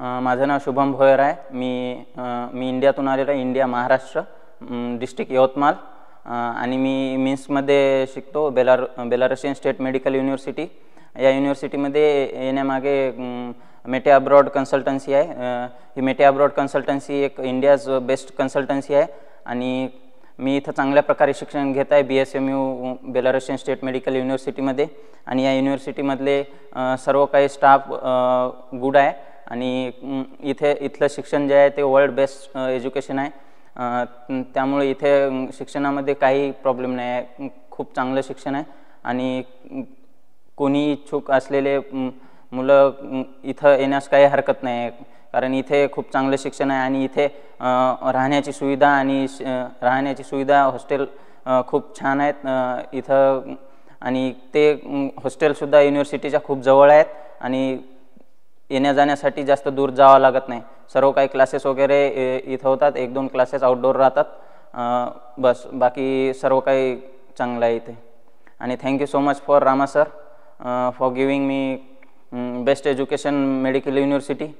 माझं नाव शुभम भोयर है मी मी इंडियात आलेलो इंडिया महाराष्ट्र डिस्ट्रिक्ट यवतमाळ मी मिन्समध्ये शिकतो बेलार बेलारशियन स्टेट मेडिकल युनिव्हर्सिटी या में येण्यामागे मेटे अब्रॉड कन्सल्टन्सी है ही मेटे अब्रॉड कन्सल्टन्सी एक इंडियाज बेस्ट कन्सल्टन्सी है आणि मी इथं चांगल्या शिक्षण घेत है B S M U Belarusian state medical युनिव्हर्सिटीमध्ये आणि या युनिव्हर्सिटीमधले सर्व का स्टाफ गुड है आणि इथे इथलं शिक्षण जे आहे ते वर्ल्ड बेस्ट एज्युकेशन आहे त्यामुळे इथे शिक्षणामध्ये काही प्रॉब्लेम नाही आहे खूप चांगलं शिक्षण आहे आणि कोणी इच्छुक असलेले मुलं इथं येण्यास काही हरकत नाही आहे कारण इथे खूप चांगलं शिक्षण आहे आणि इथे राहण्याची सुविधा आणि राहण्याची सुविधा हॉस्टेल खूप छान आहेत इथं आणि ते हॉस्टेलसुद्धा युनिव्हर्सिटीच्या खूप जवळ आहेत आणि येण्या जाण्यासाठी जास्त दूर जावं लगत नहीं सर्व का क्लासेस वगैरे इथं होतात एक दोन क्लासेस आउटडोर रहता बस बाकी सर्व का चांगलं आहे इथे thank you so much for Rama sir for giving me best education medical university